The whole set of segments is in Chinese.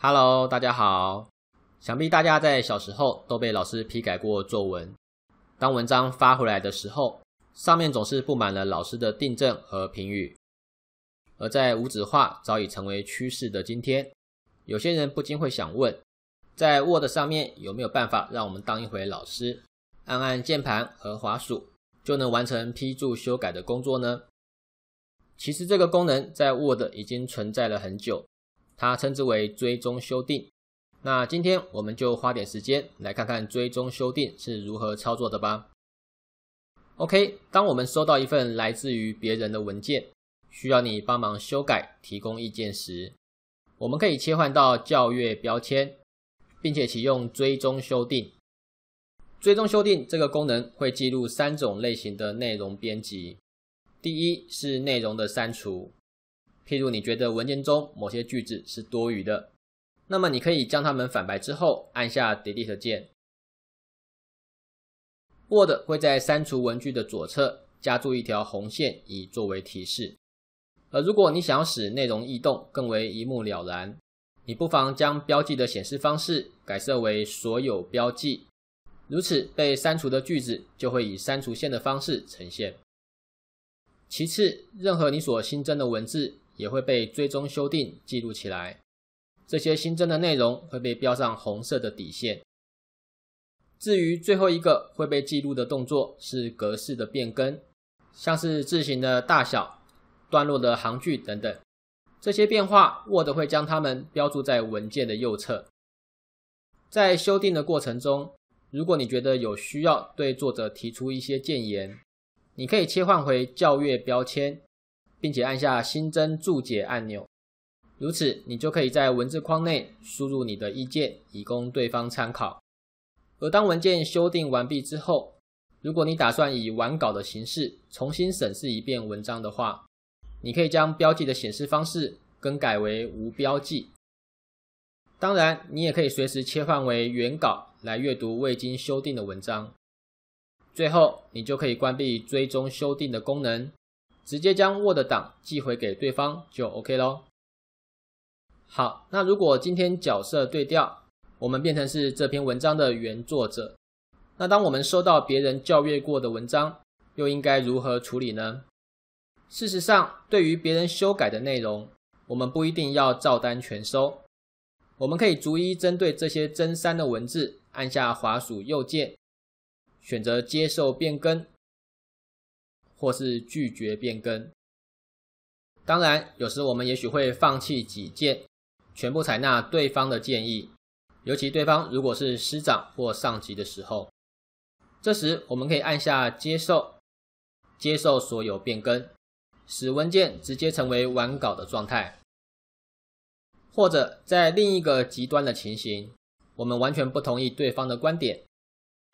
Hello，大家好。想必大家在小时候都被老师批改过作文。当文章发回来的时候，上面总是布满了老师的订正和评语。而在无纸化早已成为趋势的今天，有些人不禁会想问：在 Word 上面有没有办法让我们当一回老师，按按键盘和滑鼠，就能完成批注修改的工作呢？其实这个功能在 Word 已经存在了很久。它称之为追踪修订。那今天我们就花点时间来看看追踪修订是如何操作的吧。OK，当我们收到一份来自于别人的文件，需要你帮忙修改、提供意见时，我们可以切换到校阅标签，并且启用追踪修订。追踪修订这个功能会记录三种类型的内容编辑：第一是内容的删除。譬如你觉得文件中某些句子是多余的，那么你可以将它们反白之后按下 Delete 键，Word 会在删除文句的左侧加注一条红线以作为提示。而如果你想要使内容异动更为一目了然，你不妨将标记的显示方式改设为所有标记，如此被删除的句子就会以删除线的方式呈现。其次，任何你所新增的文字。也会被追踪、修订、记录起来。这些新增的内容会被标上红色的底线。至于最后一个会被记录的动作是格式的变更，像是字形的大小、段落的行距等等，这些变化，Word 会将它们标注在文件的右侧。在修订的过程中，如果你觉得有需要对作者提出一些建言，你可以切换回校阅标签。并且按下新增注解按钮，如此你就可以在文字框内输入你的意见，以供对方参考。而当文件修订完毕之后，如果你打算以完稿的形式重新审视一遍文章的话，你可以将标记的显示方式更改为无标记。当然，你也可以随时切换为原稿来阅读未经修订的文章。最后，你就可以关闭追踪修订的功能。直接将 Word 档寄回给对方就 OK 咯。好，那如果今天角色对调，我们变成是这篇文章的原作者，那当我们收到别人校阅过的文章，又应该如何处理呢？事实上，对于别人修改的内容，我们不一定要照单全收，我们可以逐一针对这些增删的文字，按下滑鼠右键，选择接受变更。或是拒绝变更。当然，有时我们也许会放弃己见，全部采纳对方的建议，尤其对方如果是师长或上级的时候。这时，我们可以按下接受，接受所有变更，使文件直接成为完稿的状态。或者，在另一个极端的情形，我们完全不同意对方的观点，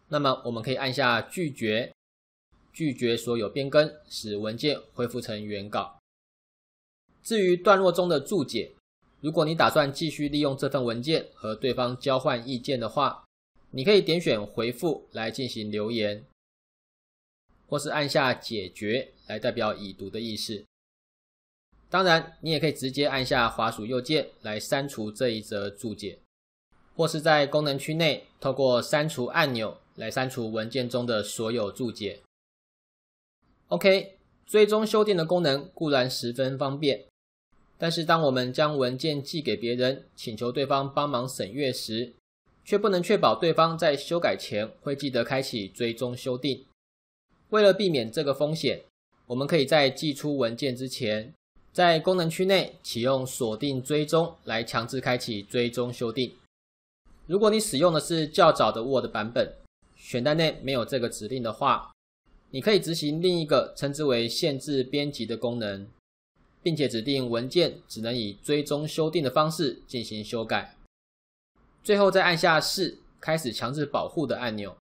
那么我们可以按下拒绝。拒绝所有变更，使文件恢复成原稿。至于段落中的注解，如果你打算继续利用这份文件和对方交换意见的话，你可以点选回复来进行留言，或是按下解决来代表已读的意思。当然，你也可以直接按下滑鼠右键来删除这一则注解，或是在功能区内透过删除按钮来删除文件中的所有注解。OK，追踪修订的功能固然十分方便，但是当我们将文件寄给别人，请求对方帮忙审阅时，却不能确保对方在修改前会记得开启追踪修订。为了避免这个风险，我们可以在寄出文件之前，在功能区内启用锁定追踪来强制开启追踪修订。如果你使用的是较早的 Word 版本，选单内没有这个指令的话。你可以执行另一个称之为“限制编辑”的功能，并且指定文件只能以追踪修订的方式进行修改。最后再按下“四开始强制保护的按钮。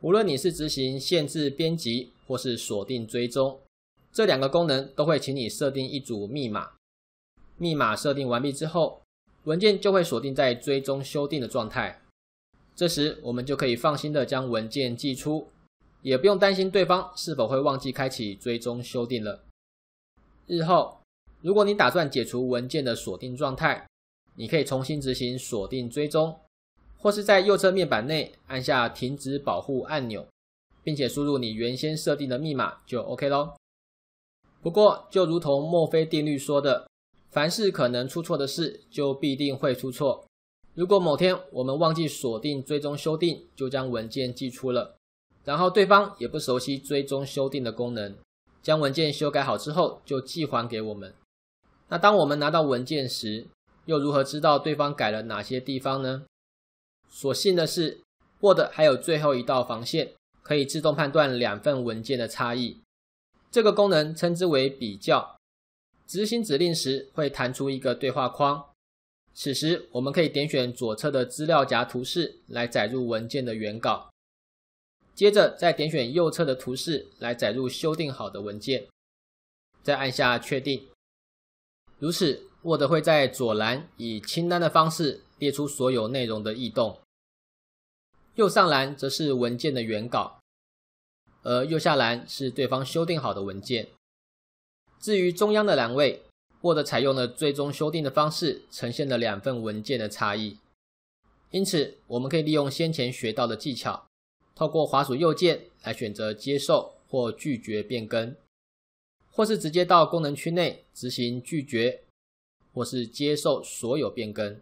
无论你是执行限制编辑或是锁定追踪，这两个功能都会请你设定一组密码。密码设定完毕之后，文件就会锁定在追踪修订的状态。这时我们就可以放心的将文件寄出。也不用担心对方是否会忘记开启追踪修订了。日后，如果你打算解除文件的锁定状态，你可以重新执行锁定追踪，或是在右侧面板内按下停止保护按钮，并且输入你原先设定的密码就 OK 喽。不过，就如同墨菲定律说的，凡是可能出错的事，就必定会出错。如果某天我们忘记锁定追踪修订，就将文件寄出了。然后对方也不熟悉追踪修订的功能，将文件修改好之后就寄还给我们。那当我们拿到文件时，又如何知道对方改了哪些地方呢？所幸的是，Word 还有最后一道防线，可以自动判断两份文件的差异。这个功能称之为比较。执行指令时会弹出一个对话框，此时我们可以点选左侧的资料夹图示来载入文件的原稿。接着再点选右侧的图示来载入修订好的文件，再按下确定。如此，Word 会在左栏以清单的方式列出所有内容的异动，右上栏则是文件的原稿，而右下栏是对方修订好的文件。至于中央的栏位，Word 采用了最终修订的方式呈现了两份文件的差异。因此，我们可以利用先前学到的技巧。透过滑鼠右键来选择接受或拒绝变更，或是直接到功能区内执行拒绝，或是接受所有变更，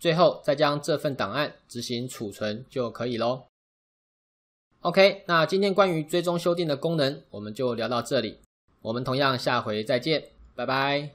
最后再将这份档案执行储存就可以喽。OK，那今天关于追踪修订的功能我们就聊到这里，我们同样下回再见，拜拜。